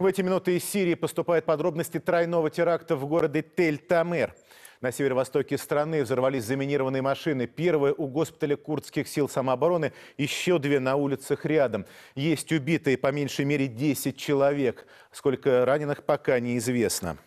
В эти минуты из Сирии поступают подробности тройного теракта в городе Тель-Тамер. На северо-востоке страны взорвались заминированные машины. Первые у госпиталя курдских сил самообороны, еще две на улицах рядом. Есть убитые по меньшей мере 10 человек. Сколько раненых пока неизвестно.